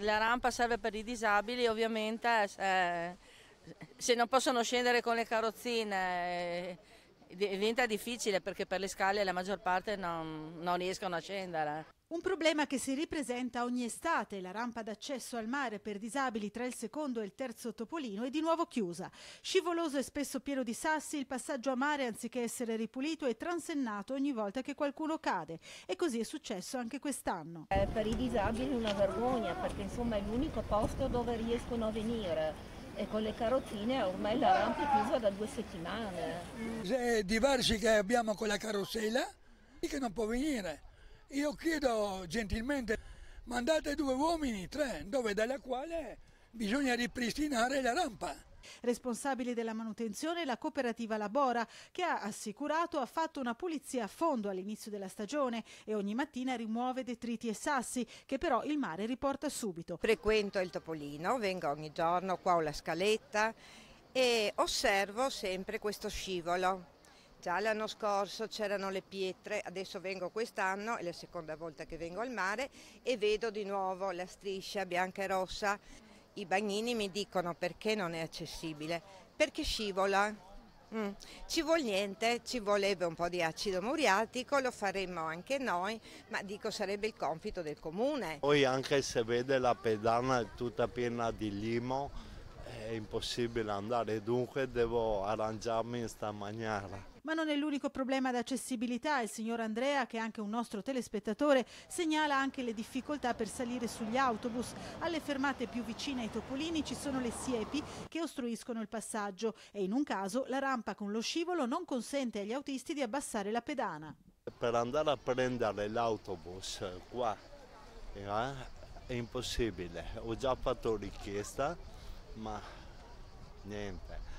La rampa serve per i disabili, ovviamente eh, se non possono scendere con le carrozzine. Eh, diventa difficile perché per le scale la maggior parte non, non, riescono a scendere. Un problema che si ripresenta ogni estate, la rampa d'accesso al mare per disabili tra il secondo e il terzo Topolino è di nuovo chiusa. Scivoloso e spesso pieno di sassi, il passaggio a mare anziché essere ripulito è transennato ogni volta che qualcuno cade e così è successo anche quest'anno. Eh, per i disabili è una vergogna perché insomma è l'unico posto dove riescono a venire e con le carotine ormai la rampa è chiusa da due settimane. C'è diversi che abbiamo con la carrossella che non può venire. Io chiedo gentilmente mandate due uomini, tre, dove dalla quale bisogna ripristinare la rampa. Responsabili della manutenzione la cooperativa Labora, che ha assicurato ha fatto una pulizia a fondo all'inizio della stagione e ogni mattina rimuove detriti e sassi, che però il mare riporta subito. Frequento il Topolino, vengo ogni giorno, qua ho la scaletta e osservo sempre questo scivolo. Già l'anno scorso c'erano le pietre, adesso vengo quest'anno, è la seconda volta che vengo al mare e vedo di nuovo la striscia bianca e rossa i bagnini mi dicono perché non è accessibile, perché scivola. Mm. Ci vuole niente, ci voleva un po' di acido muriatico, lo faremmo anche noi, ma dico sarebbe il compito del comune. Poi anche se vede la pedana tutta piena di limo è impossibile andare, dunque devo arrangiarmi in questa maniera. Ma non è l'unico problema d'accessibilità. Il signor Andrea, che è anche un nostro telespettatore, segnala anche le difficoltà per salire sugli autobus. Alle fermate più vicine ai topolini ci sono le siepi che ostruiscono il passaggio e in un caso la rampa con lo scivolo non consente agli autisti di abbassare la pedana. Per andare a prendere l'autobus qua eh, è impossibile. Ho già fatto richiesta, ma niente